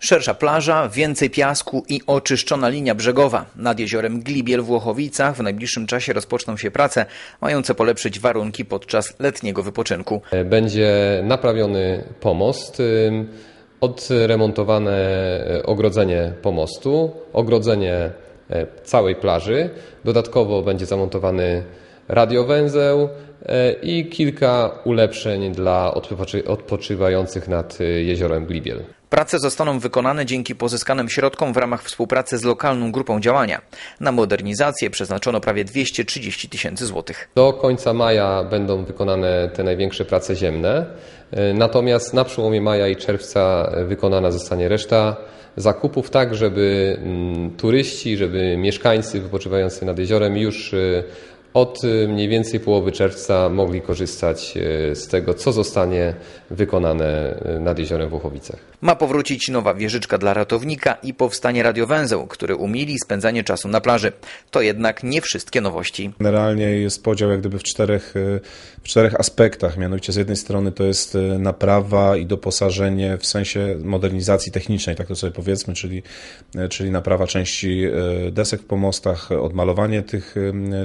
Szersza plaża, więcej piasku i oczyszczona linia brzegowa. Nad jeziorem Glibiel w Włochowicach w najbliższym czasie rozpoczną się prace mające polepszyć warunki podczas letniego wypoczynku. Będzie naprawiony pomost, odremontowane e, ogrodzenie pomostu, ogrodzenie e, całej plaży. Dodatkowo będzie zamontowany radiowęzeł e, i kilka ulepszeń dla odpoczywających nad jeziorem Glibiel. Prace zostaną wykonane dzięki pozyskanym środkom w ramach współpracy z lokalną grupą działania. Na modernizację przeznaczono prawie 230 tysięcy złotych. Do końca maja będą wykonane te największe prace ziemne, e, natomiast na przełomie maja i czerwca wykonana zostanie reszta zakupów, tak żeby mm, turyści, żeby mieszkańcy wypoczywający nad jeziorem już e, od y, mniej więcej połowy czerwca mogli korzystać y, z tego, co zostanie wykonane y, nad jeziorem Włochowicach. Ma powrócić nowa wieżyczka dla ratownika i powstanie radiowęzeł, który umili spędzanie czasu na plaży. To jednak nie wszystkie nowości. Generalnie jest podział jak gdyby w czterech, w czterech aspektach. Mianowicie z jednej strony to jest naprawa i doposażenie w sensie modernizacji technicznej, tak to sobie powiedzmy, czyli, czyli naprawa części desek w pomostach, odmalowanie tych,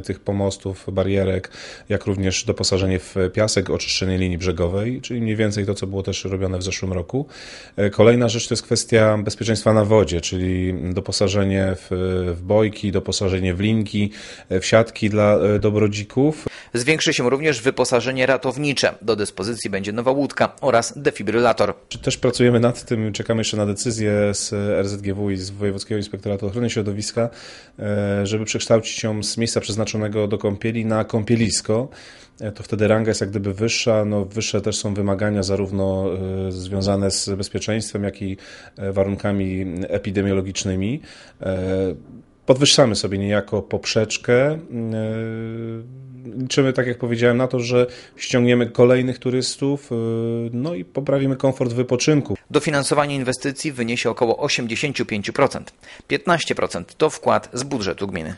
tych pomostów, mostów, barierek, jak również doposażenie w piasek, oczyszczenie linii brzegowej, czyli mniej więcej to, co było też robione w zeszłym roku. E, kolejna rzecz to jest kwestia bezpieczeństwa na wodzie, czyli doposażenie w, w bojki, doposażenie w linki, e, w siatki dla e, dobrodzików. Zwiększy się również wyposażenie ratownicze. Do dyspozycji będzie nowa łódka oraz defibrylator. Też pracujemy nad tym, czekamy jeszcze na decyzję z RZGW i z Wojewódzkiego Inspektoratu Ochrony Środowiska, żeby przekształcić ją z miejsca przeznaczonego do kąpieli na kąpielisko, e, to wtedy ranga jest jak gdyby wyższa. No, wyższe też są wymagania zarówno e, związane z bezpieczeństwem, jak i e, warunkami epidemiologicznymi. Podwyższamy sobie niejako poprzeczkę liczymy, tak jak powiedziałem, na to, że ściągniemy kolejnych turystów no i poprawimy komfort wypoczynku. Dofinansowanie inwestycji wyniesie około 85%. 15% to wkład z budżetu gminy.